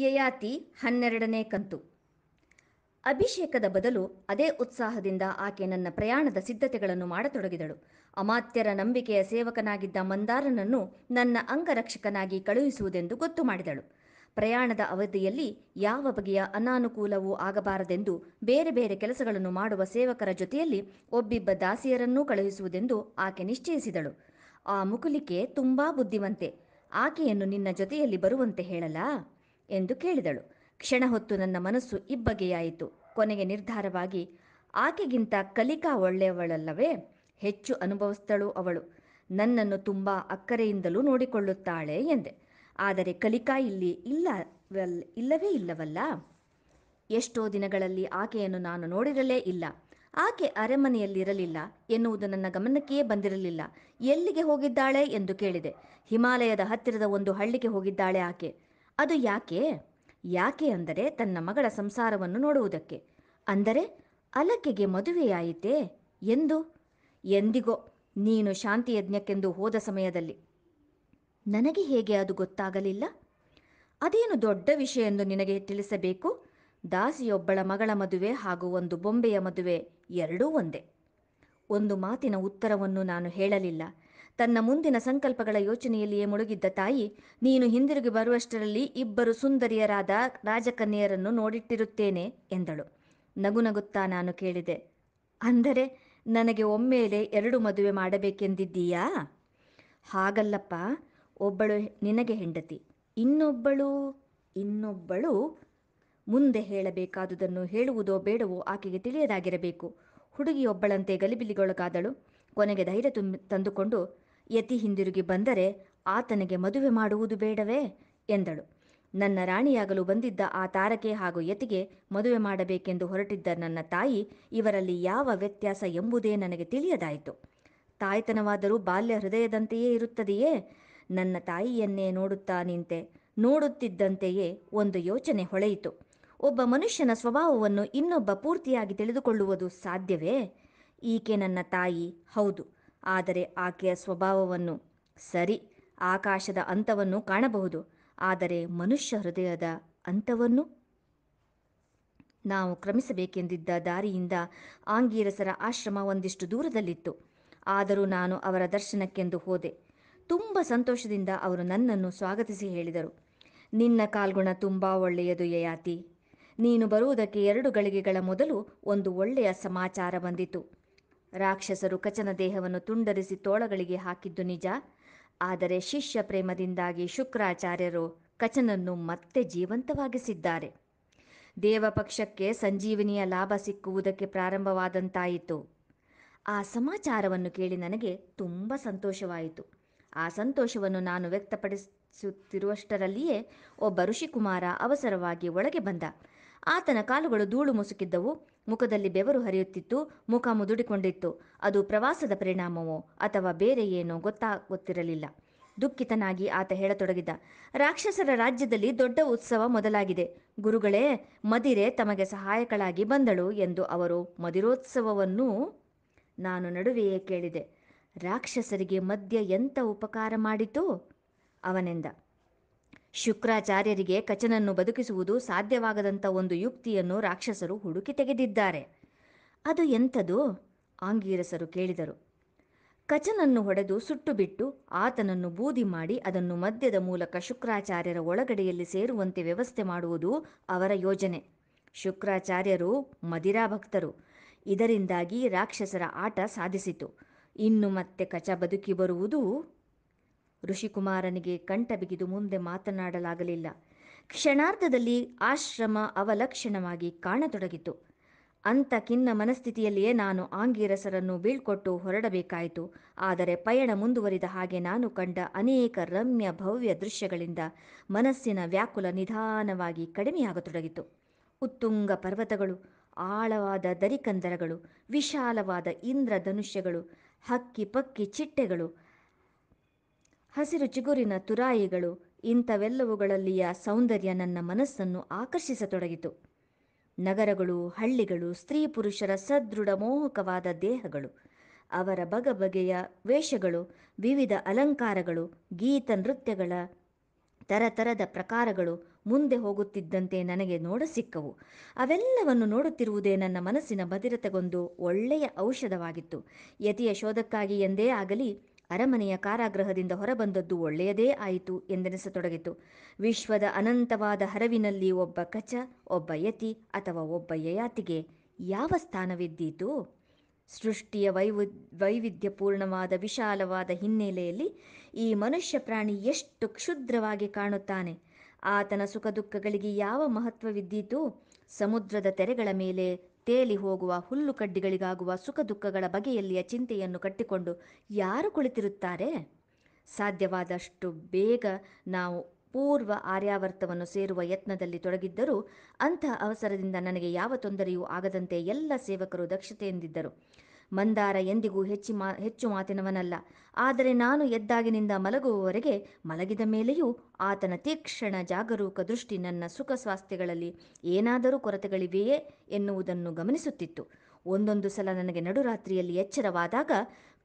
ಯಯಾತಿ ಹನ್ನೆರಡನೇ ಕಂತು ಅಭಿಷೇಕದ ಬದಲು ಅದೇ ಉತ್ಸಾಹದಿಂದ ಆಕೆ ನನ್ನ ಪ್ರಯಾಣದ ಸಿದ್ಧತೆಗಳನ್ನು ಮಾಡತೊಡಗಿದಳು ಅಮಾತ್ಯರ ನಂಬಿಕೆಯ ಸೇವಕನಾಗಿದ್ದ ಮಂದಾರನನ್ನು ನನ್ನ ಅಂಗರಕ್ಷಕನಾಗಿ ಕಳುಹಿಸುವುದೆಂದು ಗೊತ್ತು ಮಾಡಿದಳು ಪ್ರಯಾಣದ ಅವಧಿಯಲ್ಲಿ ಯಾವ ಬಗೆಯ ಅನಾನುಕೂಲವೂ ಆಗಬಾರದೆಂದು ಬೇರೆ ಬೇರೆ ಕೆಲಸಗಳನ್ನು ಮಾಡುವ ಸೇವಕರ ಜೊತೆಯಲ್ಲಿ ಒಬ್ಬಿಬ್ಬ ದಾಸಿಯರನ್ನೂ ಕಳುಹಿಸುವುದೆಂದು ಆಕೆ ನಿಶ್ಚಯಿಸಿದಳು ಆ ಮುಕುಲಿಕೆ ತುಂಬಾ ಬುದ್ಧಿವಂತೆ ಆಕೆಯನ್ನು ನಿನ್ನ ಜೊತೆಯಲ್ಲಿ ಬರುವಂತೆ ಹೇಳಲಾ ಎಂದು ಕೇಳಿದಳು ಕ್ಷಣ ಹೊತ್ತು ನನ್ನ ಮನಸ್ಸು ಇಬ್ಬಗೆಯಾಯಿತು ಕೊನೆಗೆ ನಿರ್ಧಾರವಾಗಿ ಆಕೆಗಿಂತ ಕಲಿಕಾ ಒಳ್ಳೆಯವಳಲ್ಲವೇ ಹೆಚ್ಚು ಅನುಭವಿಸ್ತಳು ಅವಳು ನನ್ನನ್ನು ತುಂಬ ಅಕ್ಕರೆಯಿಂದಲೂ ನೋಡಿಕೊಳ್ಳುತ್ತಾಳೆ ಎಂದೆ ಆದರೆ ಕಲಿಕಾ ಇಲ್ಲಿ ಇಲ್ಲ ಇಲ್ಲವೇ ಇಲ್ಲವಲ್ಲ ಎಷ್ಟೋ ದಿನಗಳಲ್ಲಿ ಆಕೆಯನ್ನು ನಾನು ನೋಡಿರಲೇ ಇಲ್ಲ ಆಕೆ ಅರಮನೆಯಲ್ಲಿರಲಿಲ್ಲ ಎನ್ನುವುದು ನನ್ನ ಗಮನಕ್ಕೆಯೇ ಬಂದಿರಲಿಲ್ಲ ಎಲ್ಲಿಗೆ ಹೋಗಿದ್ದಾಳೆ ಎಂದು ಕೇಳಿದೆ ಹಿಮಾಲಯದ ಹತ್ತಿರದ ಒಂದು ಹಳ್ಳಿಗೆ ಹೋಗಿದ್ದಾಳೆ ಆಕೆ ಅದು ಯಾಕೆ ಯಾಕೆ ಅಂದರೆ ತನ್ನ ಮಗಳ ಸಂಸಾರವನ್ನು ನೋಡುವುದಕ್ಕೆ ಅಂದರೆ ಅಲಕೆಗೆ ಮದುವೆಯಾಯಿತೇ ಎಂದು ಎಂದಿಗೋ ನೀನು ಶಾಂತಿ ಯಜ್ಞಕ್ಕೆಂದು ಹೋದ ಸಮಯದಲ್ಲಿ ನನಗೆ ಹೇಗೆ ಅದು ಗೊತ್ತಾಗಲಿಲ್ಲ ಅದೇನು ದೊಡ್ಡ ವಿಷಯ ಎಂದು ನಿನಗೆ ತಿಳಿಸಬೇಕು ದಾಸಿಯೊಬ್ಬಳ ಮಗಳ ಮದುವೆ ಹಾಗೂ ಒಂದು ಬೊಂಬೆಯ ಮದುವೆ ಎರಡೂ ಒಂದೇ ಒಂದು ಮಾತಿನ ಉತ್ತರವನ್ನು ನಾನು ಹೇಳಲಿಲ್ಲ ತನ್ನ ಮುಂದಿನ ಸಂಕಲ್ಪಗಳ ಯೋಚನೆಯಲ್ಲಿಯೇ ಮುಳುಗಿದ್ದ ತಾಯಿ ನೀನು ಹಿಂದಿರುಗಿ ಬರುವಷ್ಟರಲ್ಲಿ ಇಬ್ಬರು ಸುಂದರಿಯರಾದ ರಾಜಕನ್ಯೆಯರನ್ನು ನೋಡಿಟ್ಟಿರುತ್ತೇನೆ ಎಂದಳು ನಗು ನಗುತ್ತಾ ನಾನು ಕೇಳಿದೆ ಅಂದರೆ ನನಗೆ ಒಮ್ಮೆಲೆ ಎರಡು ಮದುವೆ ಮಾಡಬೇಕೆಂದಿದ್ದೀಯಾ ಹಾಗಲ್ಲಪ್ಪ ಒಬ್ಬಳು ನಿನಗೆ ಹೆಂಡತಿ ಇನ್ನೊಬ್ಬಳು ಇನ್ನೊಬ್ಬಳು ಮುಂದೆ ಹೇಳಬೇಕಾದುದನ್ನು ಹೇಳುವುದೋ ಬೇಡವೋ ಆಕೆಗೆ ತಿಳಿಯದಾಗಿರಬೇಕು ಹುಡುಗಿಯೊಬ್ಬಳಂತೆ ಗಲಿಬಿಲಿಗೊಳಗಾದಳು ಕೊನೆಗೆ ಧೈರ್ಯ ತುಂಬ ತಂದುಕೊಂಡು ಯತಿ ಹಿಂದಿರುಗಿ ಬಂದರೆ ಆತನಿಗೆ ಮದುವೆ ಮಾಡುವುದು ಬೇಡವೇ ಎಂದಳು ನನ್ನ ರಾಣಿಯಾಗಲು ಬಂದಿದ್ದ ಆ ತಾರಕೆ ಹಾಗೂ ಯತಿಗೆ ಮದುವೆ ಮಾಡಬೇಕೆಂದು ಹೊರಟಿದ್ದ ನನ್ನ ತಾಯಿ ಇವರಲ್ಲಿ ಯಾವ ವ್ಯತ್ಯಾಸ ಎಂಬುದೇ ನನಗೆ ತಿಳಿಯದಾಯಿತು ತಾಯ್ತನವಾದರೂ ಬಾಲ್ಯ ಹೃದಯದಂತೆಯೇ ಇರುತ್ತದೆಯೇ ನನ್ನ ತಾಯಿಯನ್ನೇ ನೋಡುತ್ತಾ ನಿಂತೆ ನೋಡುತ್ತಿದ್ದಂತೆಯೇ ಒಂದು ಯೋಚನೆ ಹೊಳೆಯಿತು ಒಬ್ಬ ಮನುಷ್ಯನ ಸ್ವಭಾವವನ್ನು ಇನ್ನೊಬ್ಬ ಪೂರ್ತಿಯಾಗಿ ತಿಳಿದುಕೊಳ್ಳುವುದು ಸಾಧ್ಯವೇ ಈಕೆ ನನ್ನ ತಾಯಿ ಹೌದು ಆದರೆ ಆಕೆಯ ಸ್ವಭಾವವನ್ನು ಸರಿ ಆಕಾಶದ ಅಂತವನ್ನು ಕಾಣಬಹುದು ಆದರೆ ಮನುಷ್ಯ ಹೃದಯದ ಅಂತವನ್ನು ನಾವು ಕ್ರಮಿಸಬೇಕೆಂದಿದ್ದ ದಾರಿಯಿಂದ ಆಂಗೀರಸರ ಆಶ್ರಮ ಒಂದಿಷ್ಟು ದೂರದಲ್ಲಿತ್ತು ಆದರೂ ನಾನು ಅವರ ದರ್ಶನಕ್ಕೆಂದು ಹೋದೆ ತುಂಬ ಸಂತೋಷದಿಂದ ಅವರು ನನ್ನನ್ನು ಸ್ವಾಗತಿಸಿ ಹೇಳಿದರು ನಿನ್ನ ಕಾಲ್ಗುಣ ತುಂಬ ಒಳ್ಳೆಯದು ಯಯಾತಿ ನೀನು ಬರುವುದಕ್ಕೆ ಎರಡು ಗಳಿಗೆಗಳ ಮೊದಲು ಒಂದು ಒಳ್ಳೆಯ ಸಮಾಚಾರ ಬಂದಿತು ರಾಕ್ಷಸರು ಕಚನ ದೇಹವನ್ನು ತುಂಡರಿಸಿ ತೋಳಗಳಿಗೆ ಹಾಕಿದ್ದು ನಿಜ ಆದರೆ ಶಿಷ್ಯ ಪ್ರೇಮದಿಂದಾಗಿ ಶುಕ್ರಾಚಾರ್ಯರು ಕಚನನ್ನು ಮತ್ತೆ ಜೀವಂತವಾಗಿಸಿದ್ದಾರೆ ದೇವಪಕ್ಷಕ್ಕೆ ಸಂಜೀವಿನಿಯ ಲಾಭ ಸಿಕ್ಕುವುದಕ್ಕೆ ಪ್ರಾರಂಭವಾದಂತಾಯಿತು ಆ ಸಮಾಚಾರವನ್ನು ಕೇಳಿ ನನಗೆ ತುಂಬ ಸಂತೋಷವಾಯಿತು ಆ ಸಂತೋಷವನ್ನು ನಾನು ವ್ಯಕ್ತಪಡಿಸುತ್ತಿರುವಷ್ಟರಲ್ಲಿಯೇ ಒಬ್ಬ ಋಷಿಕುಮಾರ ಅವಸರವಾಗಿ ಒಳಗೆ ಬಂದ ಆತನ ಕಾಲುಗಳು ಧೂಳು ಮುಸುಕಿದ್ದವು ಮುಖದಲ್ಲಿ ಬೆವರು ಹರಿಯುತ್ತಿತ್ತು ಮುಖ ಮುದುಡಿಕೊಂಡಿತ್ತು ಅದು ಪ್ರವಾಸದ ಪರಿಣಾಮವೋ ಅಥವಾ ಬೇರೆ ಏನೋ ಗೊತ್ತಾಗುತ್ತಿರಲಿಲ್ಲ ದುಃಖಿತನಾಗಿ ಆತ ಹೇಳತೊಡಗಿದ ರಾಕ್ಷಸರ ರಾಜ್ಯದಲ್ಲಿ ದೊಡ್ಡ ಉತ್ಸವ ಮೊದಲಾಗಿದೆ ಗುರುಗಳೇ ಮದಿರೆ ತಮಗೆ ಸಹಾಯಕಳಾಗಿ ಬಂದಳು ಎಂದು ಅವರು ಮದಿರೋತ್ಸವವನ್ನು ನಾನು ನಡುವೆಯೇ ಕೇಳಿದೆ ರಾಕ್ಷಸರಿಗೆ ಮದ್ಯ ಎಂಥ ಉಪಕಾರ ಮಾಡಿತು ಅವನೆಂದ ಶುಕ್ರಾಚಾರ್ಯರಿಗೆ ಕಚನನ್ನು ಬದುಕಿಸುವುದು ಸಾಧ್ಯವಾಗದಂಥ ಒಂದು ಯುಕ್ತಿಯನ್ನು ರಾಕ್ಷಸರು ಹುಡುಕಿ ತೆಗೆದಿದ್ದಾರೆ ಅದು ಎಂಥದು ಆಂಗೀರಸರು ಕೇಳಿದರು ಕಚನನ್ನು ಹೊಡೆದು ಸುಟ್ಟು ಬಿಟ್ಟು ಆತನನ್ನು ಬೂದಿ ಮಾಡಿ ಅದನ್ನು ಮದ್ಯದ ಮೂಲಕ ಶುಕ್ರಾಚಾರ್ಯರ ಒಳಗಡೆಯಲ್ಲಿ ಸೇರುವಂತೆ ವ್ಯವಸ್ಥೆ ಮಾಡುವುದು ಅವರ ಯೋಜನೆ ಶುಕ್ರಾಚಾರ್ಯರು ಮದಿರಾ ಭಕ್ತರು ಇದರಿಂದಾಗಿ ರಾಕ್ಷಸರ ಆಟ ಸಾಧಿಸಿತು ಇನ್ನು ಮತ್ತೆ ಕಚ ಬದುಕಿ ಬರುವುದು ಋಷಿಕುಮಾರನಿಗೆ ಬಿಗಿದು ಮುಂದೆ ಮಾತನಾಡಲಾಗಲಿಲ್ಲ ಕ್ಷಣಾರ್ಧದಲ್ಲಿ ಆಶ್ರಮ ಅವಲಕ್ಷಣವಾಗಿ ಕಾಣತೊಡಗಿತು ಅಂತ ಖಿನ್ನ ಮನಸ್ಥಿತಿಯಲ್ಲಿಯೇ ನಾನು ಆಂಗೀರಸರನ್ನು ಬೀಳ್ಕೊಟ್ಟು ಹೊರಡಬೇಕಾಯಿತು ಆದರೆ ಪಯಣ ಮುಂದುವರಿದ ಹಾಗೆ ನಾನು ಕಂಡ ಅನೇಕ ರಮ್ಯ ಭವ್ಯ ದೃಶ್ಯಗಳಿಂದ ಮನಸ್ಸಿನ ವ್ಯಾಕುಲ ನಿಧಾನವಾಗಿ ಕಡಿಮೆಯಾಗತೊಡಗಿತು ಉತ್ತುಂಗ ಪರ್ವತಗಳು ಆಳವಾದ ದರಿಕಂದರಗಳು ವಿಶಾಲವಾದ ಇಂದ್ರಧನುಷ್ಯಗಳು ಹಕ್ಕಿ ಪಕ್ಕಿ ಚಿಟ್ಟೆಗಳು ಹಸಿರು ಚಿಗುರಿನ ತುರಾಯಿಗಳು ಇಂಥವೆಲ್ಲವುಗಳಲ್ಲಿಯ ಸೌಂದರ್ಯ ನನ್ನ ಮನಸ್ಸನ್ನು ಆಕರ್ಷಿಸತೊಡಗಿತು ನಗರಗಳು ಹಳ್ಳಿಗಳು ಸ್ತ್ರೀ ಪುರುಷರ ಸದೃಢ ಮೋಹಕವಾದ ದೇಹಗಳು ಅವರ ಬಗಬಗೆಯ ಬಗೆಯ ವೇಷಗಳು ವಿವಿಧ ಅಲಂಕಾರಗಳು ಗೀತ ನೃತ್ಯಗಳ ತರತರದ ಪ್ರಕಾರಗಳು ಮುಂದೆ ಹೋಗುತ್ತಿದ್ದಂತೆ ನನಗೆ ನೋಡ ಸಿಕ್ಕವು ಅವೆಲ್ಲವನ್ನು ನೋಡುತ್ತಿರುವುದೇ ನನ್ನ ಮನಸ್ಸಿನ ಭದ್ರತೆಗೊಂದು ಒಳ್ಳೆಯ ಔಷಧವಾಗಿತ್ತು ಯತಿಯ ಶೋಧಕ್ಕಾಗಿ ಎಂದೇ ಆಗಲಿ ಅರಮನೆಯ ಕಾರಾಗೃಹದಿಂದ ಹೊರಬಂದದ್ದು ಒಳ್ಳೆಯದೇ ಆಯಿತು ಎಂದೆನಿಸತೊಡಗಿತು ವಿಶ್ವದ ಅನಂತವಾದ ಹರವಿನಲ್ಲಿ ಒಬ್ಬ ಕಚ ಒಬ್ಬ ಯತಿ ಅಥವಾ ಒಬ್ಬ ಯಯಾತಿಗೆ ಯಾವ ಸ್ಥಾನವಿದ್ದೀತು ಸೃಷ್ಟಿಯ ವೈವಿ ವೈವಿಧ್ಯಪೂರ್ಣವಾದ ವಿಶಾಲವಾದ ಹಿನ್ನೆಲೆಯಲ್ಲಿ ಈ ಮನುಷ್ಯ ಪ್ರಾಣಿ ಎಷ್ಟು ಕ್ಷುದ್ರವಾಗಿ ಕಾಣುತ್ತಾನೆ ಆತನ ಸುಖ ದುಃಖಗಳಿಗೆ ಯಾವ ಮಹತ್ವವಿದ್ದೀತು ಸಮುದ್ರದ ತೆರೆಗಳ ಮೇಲೆ ತೇಲಿ ಹೋಗುವ ಹುಲ್ಲು ಕಡ್ಡಿಗಳಿಗಾಗುವ ಸುಖ ದುಃಖಗಳ ಬಗೆಯಲ್ಲಿಯ ಚಿಂತೆಯನ್ನು ಕಟ್ಟಿಕೊಂಡು ಯಾರು ಕುಳಿತಿರುತ್ತಾರೆ ಸಾಧ್ಯವಾದಷ್ಟು ಬೇಗ ನಾವು ಪೂರ್ವ ಆರ್ಯಾವರ್ತವನ್ನು ಸೇರುವ ಯತ್ನದಲ್ಲಿ ತೊಡಗಿದ್ದರೂ ಅಂತಹ ಅವಸರದಿಂದ ನನಗೆ ಯಾವ ತೊಂದರೆಯೂ ಆಗದಂತೆ ಎಲ್ಲ ಸೇವಕರು ದಕ್ಷತೆಯಿಂದಿದ್ದರು ಮಂದಾರ ಎಂದಿಗೂ ಹೆಚ್ಚಿ ಮಾ ಹೆಚ್ಚು ಮಾತಿನವನಲ್ಲ ಆದರೆ ನಾನು ಎದ್ದಾಗಿನಿಂದ ಮಲಗುವವರೆಗೆ ಮಲಗಿದ ಮೇಲೆಯೂ ಆತನ ತೀಕ್ಷ್ಣ ಜಾಗರೂಕ ದೃಷ್ಟಿ ನನ್ನ ಸುಖ ಸ್ವಾಸ್ಥ್ಯಗಳಲ್ಲಿ ಏನಾದರೂ ಕೊರತೆಗಳಿವೆಯೇ ಎನ್ನುವುದನ್ನು ಗಮನಿಸುತ್ತಿತ್ತು ಒಂದೊಂದು ಸಲ ನನಗೆ ನಡುರಾತ್ರಿಯಲ್ಲಿ ಎಚ್ಚರವಾದಾಗ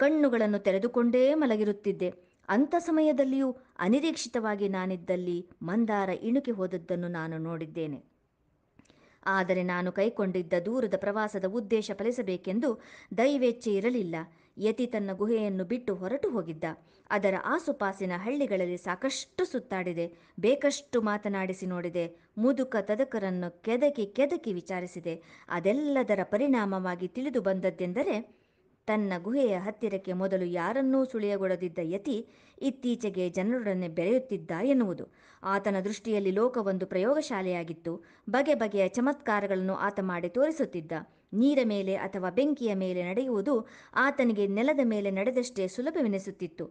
ಕಣ್ಣುಗಳನ್ನು ತೆರೆದುಕೊಂಡೇ ಮಲಗಿರುತ್ತಿದ್ದೆ ಅಂಥ ಸಮಯದಲ್ಲಿಯೂ ಅನಿರೀಕ್ಷಿತವಾಗಿ ನಾನಿದ್ದಲ್ಲಿ ಮಂದಾರ ಇಣುಕಿ ಹೋದದ್ದನ್ನು ನಾನು ನೋಡಿದ್ದೇನೆ ಆದರೆ ನಾನು ಕೈಕೊಂಡಿದ್ದ ದೂರದ ಪ್ರವಾಸದ ಉದ್ದೇಶ ಫಲಿಸಬೇಕೆಂದು ದೈವೇಚ್ಛೆ ಇರಲಿಲ್ಲ ಯತಿ ತನ್ನ ಗುಹೆಯನ್ನು ಬಿಟ್ಟು ಹೊರಟು ಹೋಗಿದ್ದ ಅದರ ಆಸುಪಾಸಿನ ಹಳ್ಳಿಗಳಲ್ಲಿ ಸಾಕಷ್ಟು ಸುತ್ತಾಡಿದೆ ಬೇಕಷ್ಟು ಮಾತನಾಡಿಸಿ ನೋಡಿದೆ ಮುದುಕ ತದಕರನ್ನು ಕೆದಕಿ ಕೆದಕಿ ವಿಚಾರಿಸಿದೆ ಅದೆಲ್ಲದರ ಪರಿಣಾಮವಾಗಿ ತಿಳಿದು ಬಂದದ್ದೆಂದರೆ ತನ್ನ ಗುಹೆಯ ಹತ್ತಿರಕ್ಕೆ ಮೊದಲು ಯಾರನ್ನೂ ಸುಳಿಯಗೊಡದಿದ್ದ ಯತಿ ಇತ್ತೀಚೆಗೆ ಜನರೊಡನೆ ಬೆರೆಯುತ್ತಿದ್ದ ಎನ್ನುವುದು ಆತನ ದೃಷ್ಟಿಯಲ್ಲಿ ಲೋಕವೊಂದು ಪ್ರಯೋಗಶಾಲೆಯಾಗಿತ್ತು ಬಗೆ ಬಗೆಯ ಚಮತ್ಕಾರಗಳನ್ನು ಆತ ಮಾಡಿ ತೋರಿಸುತ್ತಿದ್ದ ನೀರ ಮೇಲೆ ಅಥವಾ ಬೆಂಕಿಯ ಮೇಲೆ ನಡೆಯುವುದು ಆತನಿಗೆ ನೆಲದ ಮೇಲೆ ನಡೆದಷ್ಟೇ ಸುಲಭವೆನಿಸುತ್ತಿತ್ತು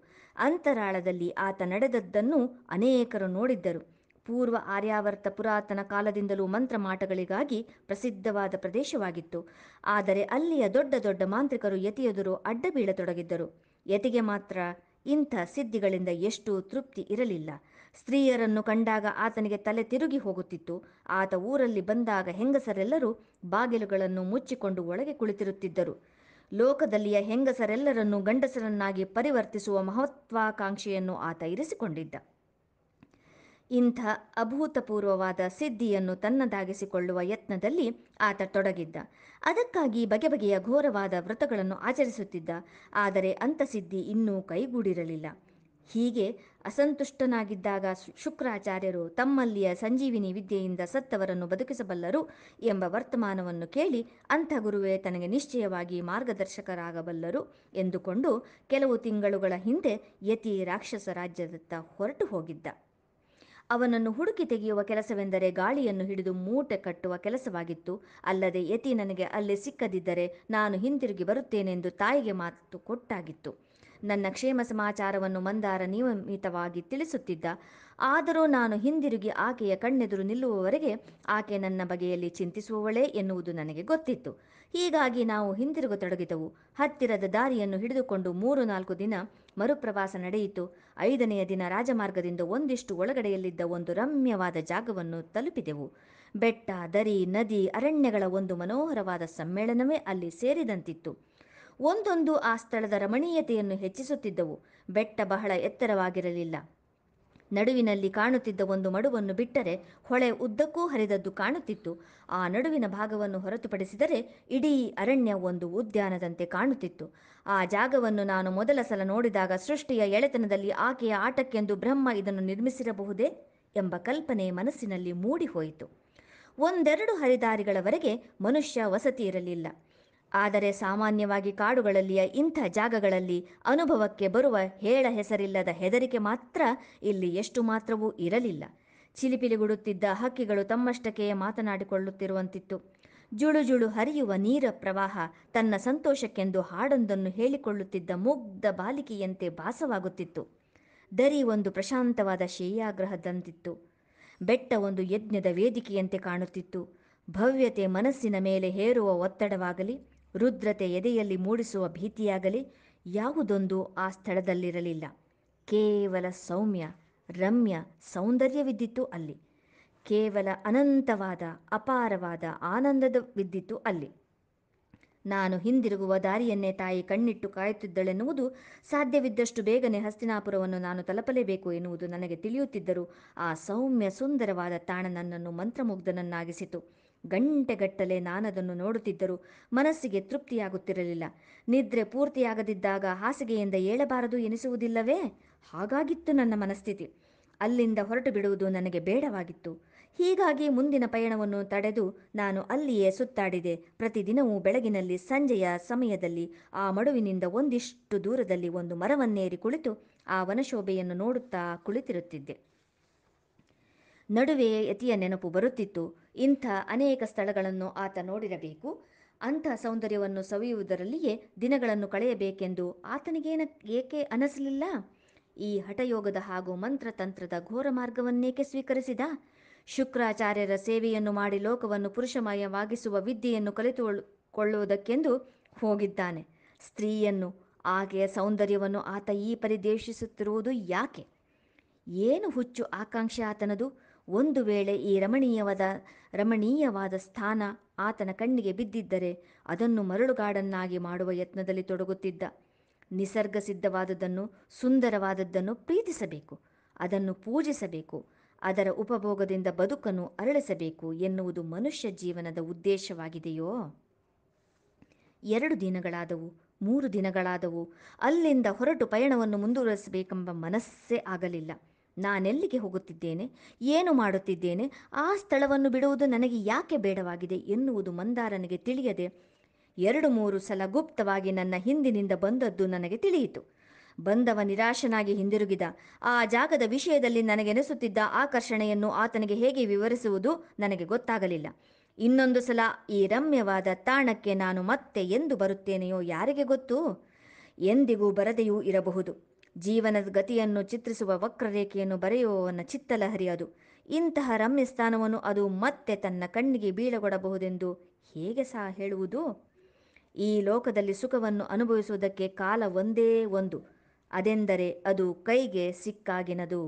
ಅಂತರಾಳದಲ್ಲಿ ಆತ ನಡೆದದ್ದನ್ನು ಅನೇಕರು ನೋಡಿದ್ದರು ಪೂರ್ವ ಆರ್ಯಾವರ್ತ ಪುರಾತನ ಕಾಲದಿಂದಲೂ ಮಂತ್ರಮಾಟಗಳಿಗಾಗಿ ಪ್ರಸಿದ್ಧವಾದ ಪ್ರದೇಶವಾಗಿತ್ತು ಆದರೆ ಅಲ್ಲಿಯ ದೊಡ್ಡ ದೊಡ್ಡ ಮಾಂತ್ರಿಕರು ಯತಿಯೆದುರು ಅಡ್ಡಬೀಳತೊಡಗಿದ್ದರು ಯತಿಗೆ ಮಾತ್ರ ಇಂಥ ಸಿದ್ಧಿಗಳಿಂದ ಎಷ್ಟು ತೃಪ್ತಿ ಇರಲಿಲ್ಲ ಸ್ತ್ರೀಯರನ್ನು ಕಂಡಾಗ ಆತನಿಗೆ ತಲೆ ತಿರುಗಿ ಹೋಗುತ್ತಿತ್ತು ಆತ ಊರಲ್ಲಿ ಬಂದಾಗ ಹೆಂಗಸರೆಲ್ಲರೂ ಬಾಗಿಲುಗಳನ್ನು ಮುಚ್ಚಿಕೊಂಡು ಒಳಗೆ ಕುಳಿತಿರುತ್ತಿದ್ದರು ಲೋಕದಲ್ಲಿಯ ಹೆಂಗಸರೆಲ್ಲರನ್ನು ಗಂಡಸರನ್ನಾಗಿ ಪರಿವರ್ತಿಸುವ ಮಹತ್ವಾಕಾಂಕ್ಷೆಯನ್ನು ಆತ ಇರಿಸಿಕೊಂಡಿದ್ದ ಇಂಥ ಅಭೂತಪೂರ್ವವಾದ ಸಿದ್ಧಿಯನ್ನು ತನ್ನದಾಗಿಸಿಕೊಳ್ಳುವ ಯತ್ನದಲ್ಲಿ ಆತ ತೊಡಗಿದ್ದ ಅದಕ್ಕಾಗಿ ಬಗೆ ಬಗೆಯ ಘೋರವಾದ ವ್ರತಗಳನ್ನು ಆಚರಿಸುತ್ತಿದ್ದ ಆದರೆ ಅಂಥ ಸಿದ್ಧಿ ಇನ್ನೂ ಕೈಗೂಡಿರಲಿಲ್ಲ ಹೀಗೆ ಅಸಂತುಷ್ಟನಾಗಿದ್ದಾಗ ಶುಕ್ರಾಚಾರ್ಯರು ತಮ್ಮಲ್ಲಿಯ ಸಂಜೀವಿನಿ ವಿದ್ಯೆಯಿಂದ ಸತ್ತವರನ್ನು ಬದುಕಿಸಬಲ್ಲರು ಎಂಬ ವರ್ತಮಾನವನ್ನು ಕೇಳಿ ಅಂಥ ಗುರುವೇ ತನಗೆ ನಿಶ್ಚಯವಾಗಿ ಮಾರ್ಗದರ್ಶಕರಾಗಬಲ್ಲರು ಎಂದುಕೊಂಡು ಕೆಲವು ತಿಂಗಳುಗಳ ಹಿಂದೆ ಯತಿ ರಾಕ್ಷಸ ರಾಜ್ಯದತ್ತ ಹೊರಟು ಹೋಗಿದ್ದ ಅವನನ್ನು ಹುಡುಕಿ ತೆಗೆಯುವ ಕೆಲಸವೆಂದರೆ ಗಾಳಿಯನ್ನು ಹಿಡಿದು ಮೂಟೆ ಕಟ್ಟುವ ಕೆಲಸವಾಗಿತ್ತು ಅಲ್ಲದೆ ಯತಿ ನನಗೆ ಅಲ್ಲಿ ಸಿಕ್ಕದಿದ್ದರೆ ನಾನು ಹಿಂದಿರುಗಿ ಬರುತ್ತೇನೆಂದು ತಾಯಿಗೆ ಮಾತು ಕೊಟ್ಟಾಗಿತ್ತು ನನ್ನ ಕ್ಷೇಮ ಸಮಾಚಾರವನ್ನು ಮಂದಾರ ನಿಯಮಿತವಾಗಿ ತಿಳಿಸುತ್ತಿದ್ದ ಆದರೂ ನಾನು ಹಿಂದಿರುಗಿ ಆಕೆಯ ಕಣ್ಣೆದುರು ನಿಲ್ಲುವವರೆಗೆ ಆಕೆ ನನ್ನ ಬಗೆಯಲ್ಲಿ ಚಿಂತಿಸುವವಳೇ ಎನ್ನುವುದು ನನಗೆ ಗೊತ್ತಿತ್ತು ಹೀಗಾಗಿ ನಾವು ಹಿಂದಿರುಗತೊಡಗಿದವು ಹತ್ತಿರದ ದಾರಿಯನ್ನು ಹಿಡಿದುಕೊಂಡು ಮೂರು ನಾಲ್ಕು ದಿನ ಮರುಪ್ರವಾಸ ನಡೆಯಿತು ಐದನೆಯ ದಿನ ರಾಜಮಾರ್ಗದಿಂದ ಒಂದಿಷ್ಟು ಒಳಗಡೆಯಲ್ಲಿದ್ದ ಒಂದು ರಮ್ಯವಾದ ಜಾಗವನ್ನು ತಲುಪಿದೆವು ಬೆಟ್ಟ ದರಿ ನದಿ ಅರಣ್ಯಗಳ ಒಂದು ಮನೋಹರವಾದ ಸಮ್ಮೇಳನವೇ ಅಲ್ಲಿ ಸೇರಿದಂತಿತ್ತು ಒಂದೊಂದು ಆ ಸ್ಥಳದ ರಮಣೀಯತೆಯನ್ನು ಹೆಚ್ಚಿಸುತ್ತಿದ್ದವು ಬೆಟ್ಟ ಬಹಳ ಎತ್ತರವಾಗಿರಲಿಲ್ಲ ನಡುವಿನಲ್ಲಿ ಕಾಣುತ್ತಿದ್ದ ಒಂದು ಮಡುವನ್ನು ಬಿಟ್ಟರೆ ಹೊಳೆ ಉದ್ದಕ್ಕೂ ಹರಿದದ್ದು ಕಾಣುತ್ತಿತ್ತು ಆ ನಡುವಿನ ಭಾಗವನ್ನು ಹೊರತುಪಡಿಸಿದರೆ ಇಡೀ ಅರಣ್ಯ ಒಂದು ಉದ್ಯಾನದಂತೆ ಕಾಣುತ್ತಿತ್ತು ಆ ಜಾಗವನ್ನು ನಾನು ಮೊದಲ ಸಲ ನೋಡಿದಾಗ ಸೃಷ್ಟಿಯ ಎಳೆತನದಲ್ಲಿ ಆಕೆಯ ಆಟಕ್ಕೆಂದು ಬ್ರಹ್ಮ ಇದನ್ನು ನಿರ್ಮಿಸಿರಬಹುದೇ ಎಂಬ ಕಲ್ಪನೆ ಮನಸ್ಸಿನಲ್ಲಿ ಮೂಡಿಹೋಯಿತು ಒಂದೆರಡು ಹರಿದಾರಿಗಳವರೆಗೆ ಮನುಷ್ಯ ವಸತಿ ಇರಲಿಲ್ಲ ಆದರೆ ಸಾಮಾನ್ಯವಾಗಿ ಕಾಡುಗಳಲ್ಲಿಯ ಇಂಥ ಜಾಗಗಳಲ್ಲಿ ಅನುಭವಕ್ಕೆ ಬರುವ ಹೇಳ ಹೆಸರಿಲ್ಲದ ಹೆದರಿಕೆ ಮಾತ್ರ ಇಲ್ಲಿ ಎಷ್ಟು ಮಾತ್ರವೂ ಇರಲಿಲ್ಲ ಚಿಲಿಪಿಲಿಗುಡುತ್ತಿದ್ದ ಹಕ್ಕಿಗಳು ತಮ್ಮಷ್ಟಕ್ಕೆಯೇ ಮಾತನಾಡಿಕೊಳ್ಳುತ್ತಿರುವಂತಿತ್ತು ಜುಳು ಜುಳು ಹರಿಯುವ ನೀರ ಪ್ರವಾಹ ತನ್ನ ಸಂತೋಷಕ್ಕೆಂದು ಹಾಡೊಂದನ್ನು ಹೇಳಿಕೊಳ್ಳುತ್ತಿದ್ದ ಮುಗ್ಧ ಬಾಲಿಕೆಯಂತೆ ಭಾಸವಾಗುತ್ತಿತ್ತು ದರಿ ಒಂದು ಪ್ರಶಾಂತವಾದ ಶೇಯಾಗ್ರಹದಂತಿತ್ತು ಬೆಟ್ಟ ಒಂದು ಯಜ್ಞದ ವೇದಿಕೆಯಂತೆ ಕಾಣುತ್ತಿತ್ತು ಭವ್ಯತೆ ಮನಸ್ಸಿನ ಮೇಲೆ ಹೇರುವ ಒತ್ತಡವಾಗಲಿ ರುದ್ರತೆ ಎದೆಯಲ್ಲಿ ಮೂಡಿಸುವ ಭೀತಿಯಾಗಲಿ ಯಾವುದೊಂದು ಆ ಸ್ಥಳದಲ್ಲಿರಲಿಲ್ಲ ಕೇವಲ ಸೌಮ್ಯ ರಮ್ಯ ಸೌಂದರ್ಯವಿದ್ದಿತ್ತು ಅಲ್ಲಿ ಕೇವಲ ಅನಂತವಾದ ಅಪಾರವಾದ ಆನಂದದವಿದ್ದಿತ್ತು ಅಲ್ಲಿ ನಾನು ಹಿಂದಿರುಗುವ ದಾರಿಯನ್ನೇ ತಾಯಿ ಕಣ್ಣಿಟ್ಟು ಕಾಯುತ್ತಿದ್ದಳೆನ್ನುವುದು ಸಾಧ್ಯವಿದ್ದಷ್ಟು ಬೇಗನೆ ಹಸ್ತಿನಾಪುರವನ್ನು ನಾನು ತಲುಪಲೇಬೇಕು ಎನ್ನುವುದು ನನಗೆ ತಿಳಿಯುತ್ತಿದ್ದರೂ ಆ ಸೌಮ್ಯ ಸುಂದರವಾದ ತಾಣ ನನ್ನನ್ನು ಮಂತ್ರಮುಗ್ಧನನ್ನಾಗಿಸಿತು ಗಂಟೆಗಟ್ಟಲೆ ನಾನದನ್ನು ನೋಡುತ್ತಿದ್ದರೂ ಮನಸ್ಸಿಗೆ ತೃಪ್ತಿಯಾಗುತ್ತಿರಲಿಲ್ಲ ನಿದ್ರೆ ಪೂರ್ತಿಯಾಗದಿದ್ದಾಗ ಹಾಸಿಗೆಯಿಂದ ಏಳಬಾರದು ಎನಿಸುವುದಿಲ್ಲವೇ ಹಾಗಾಗಿತ್ತು ನನ್ನ ಮನಸ್ಥಿತಿ ಅಲ್ಲಿಂದ ಹೊರಟು ಬಿಡುವುದು ನನಗೆ ಬೇಡವಾಗಿತ್ತು ಹೀಗಾಗಿ ಮುಂದಿನ ಪಯಣವನ್ನು ತಡೆದು ನಾನು ಅಲ್ಲಿಯೇ ಸುತ್ತಾಡಿದೆ ಪ್ರತಿದಿನವೂ ಬೆಳಗಿನಲ್ಲಿ ಸಂಜೆಯ ಸಮಯದಲ್ಲಿ ಆ ಮಡುವಿನಿಂದ ಒಂದಿಷ್ಟು ದೂರದಲ್ಲಿ ಒಂದು ಮರವನ್ನೇರಿ ಕುಳಿತು ಆ ವನಶೋಭೆಯನ್ನು ನೋಡುತ್ತಾ ಕುಳಿತಿರುತ್ತಿದ್ದೆ ನಡುವೆಯೇ ಯತಿಯ ನೆನಪು ಬರುತ್ತಿತ್ತು ಇಂಥ ಅನೇಕ ಸ್ಥಳಗಳನ್ನು ಆತ ನೋಡಿರಬೇಕು ಅಂಥ ಸೌಂದರ್ಯವನ್ನು ಸವಿಯುವುದರಲ್ಲಿಯೇ ದಿನಗಳನ್ನು ಕಳೆಯಬೇಕೆಂದು ಆತನಿಗೇನ ಏಕೆ ಅನಿಸಲಿಲ್ಲ ಈ ಹಠಯೋಗದ ಹಾಗೂ ಮಂತ್ರತಂತ್ರದ ಘೋರ ಮಾರ್ಗವನ್ನೇಕೆ ಸ್ವೀಕರಿಸಿದ ಶುಕ್ರಾಚಾರ್ಯರ ಸೇವೆಯನ್ನು ಮಾಡಿ ಲೋಕವನ್ನು ಪುರುಷಮಯವಾಗಿಸುವ ವಿದ್ಯೆಯನ್ನು ಕಲಿತುಕೊಳ್ಳುವುದಕ್ಕೆಂದು ಹೋಗಿದ್ದಾನೆ ಸ್ತ್ರೀಯನ್ನು ಆಕೆಯ ಸೌಂದರ್ಯವನ್ನು ಆತ ಈ ಪರಿದೇಶಿಸುತ್ತಿರುವುದು ಯಾಕೆ ಏನು ಹುಚ್ಚು ಆಕಾಂಕ್ಷೆ ಆತನದು ಒಂದು ವೇಳೆ ಈ ರಮಣೀಯವಾದ ರಮಣೀಯವಾದ ಸ್ಥಾನ ಆತನ ಕಣ್ಣಿಗೆ ಬಿದ್ದಿದ್ದರೆ ಅದನ್ನು ಮರಳುಗಾಡನ್ನಾಗಿ ಮಾಡುವ ಯತ್ನದಲ್ಲಿ ತೊಡಗುತ್ತಿದ್ದ ನಿಸರ್ಗ ಸಿದ್ಧವಾದದ್ದನ್ನು ಸುಂದರವಾದದ್ದನ್ನು ಪ್ರೀತಿಸಬೇಕು ಅದನ್ನು ಪೂಜಿಸಬೇಕು ಅದರ ಉಪಭೋಗದಿಂದ ಬದುಕನ್ನು ಅರಳಿಸಬೇಕು ಎನ್ನುವುದು ಮನುಷ್ಯ ಜೀವನದ ಉದ್ದೇಶವಾಗಿದೆಯೋ ಎರಡು ದಿನಗಳಾದವು ಮೂರು ದಿನಗಳಾದವು ಅಲ್ಲಿಂದ ಹೊರಟು ಪಯಣವನ್ನು ಮುಂದುವರೆಸಬೇಕೆಂಬ ಮನಸ್ಸೇ ಆಗಲಿಲ್ಲ ನಾನೆಲ್ಲಿಗೆ ಹೋಗುತ್ತಿದ್ದೇನೆ ಏನು ಮಾಡುತ್ತಿದ್ದೇನೆ ಆ ಸ್ಥಳವನ್ನು ಬಿಡುವುದು ನನಗೆ ಯಾಕೆ ಬೇಡವಾಗಿದೆ ಎನ್ನುವುದು ಮಂದಾರನಿಗೆ ತಿಳಿಯದೆ ಎರಡು ಮೂರು ಸಲ ಗುಪ್ತವಾಗಿ ನನ್ನ ಹಿಂದಿನಿಂದ ಬಂದದ್ದು ನನಗೆ ತಿಳಿಯಿತು ಬಂದವ ನಿರಾಶನಾಗಿ ಹಿಂದಿರುಗಿದ ಆ ಜಾಗದ ವಿಷಯದಲ್ಲಿ ನನಗೆನಿಸುತ್ತಿದ್ದ ಆಕರ್ಷಣೆಯನ್ನು ಆತನಿಗೆ ಹೇಗೆ ವಿವರಿಸುವುದು ನನಗೆ ಗೊತ್ತಾಗಲಿಲ್ಲ ಇನ್ನೊಂದು ಸಲ ಈ ರಮ್ಯವಾದ ತಾಣಕ್ಕೆ ನಾನು ಮತ್ತೆ ಎಂದು ಬರುತ್ತೇನೆಯೋ ಯಾರಿಗೆ ಗೊತ್ತು ಎಂದಿಗೂ ಬರದೆಯೂ ಇರಬಹುದು ಜೀವನದ ಗತಿಯನ್ನು ಚಿತ್ರಿಸುವ ವಕ್ರರೇಖೆಯನ್ನು ಬರೆಯುವವನ ಚಿತ್ತಲಹರಿ ಅದು ಇಂತಹ ರಮ್ಯ ಸ್ಥಾನವನ್ನು ಅದು ಮತ್ತೆ ತನ್ನ ಕಣ್ಣಿಗೆ ಬೀಳಗೊಡಬಹುದೆಂದು ಹೇಗೆ ಸಹ ಹೇಳುವುದು ಈ ಲೋಕದಲ್ಲಿ ಸುಖವನ್ನು ಅನುಭವಿಸುವುದಕ್ಕೆ ಕಾಲ ಒಂದೇ ಒಂದು ಅದೆಂದರೆ ಅದು ಕೈಗೆ ಸಿಕ್ಕಾಗಿನದು